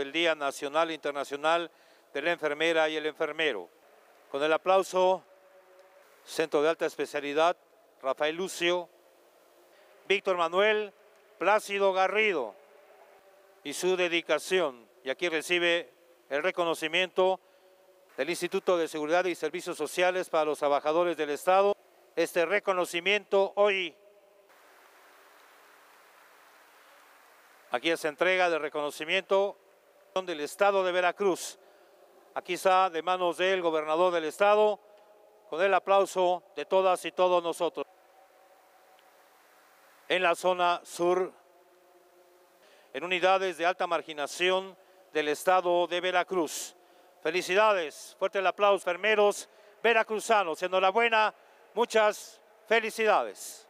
el Día Nacional e Internacional de la Enfermera y el Enfermero. Con el aplauso, Centro de Alta Especialidad, Rafael Lucio, Víctor Manuel Plácido Garrido y su dedicación. Y aquí recibe el reconocimiento del Instituto de Seguridad y Servicios Sociales para los Trabajadores del Estado. Este reconocimiento hoy Aquí es entrega de reconocimiento del Estado de Veracruz. Aquí está de manos del gobernador del Estado, con el aplauso de todas y todos nosotros. En la zona sur, en unidades de alta marginación del Estado de Veracruz. Felicidades, fuerte el aplauso, enfermeros veracruzanos. Enhorabuena, muchas felicidades.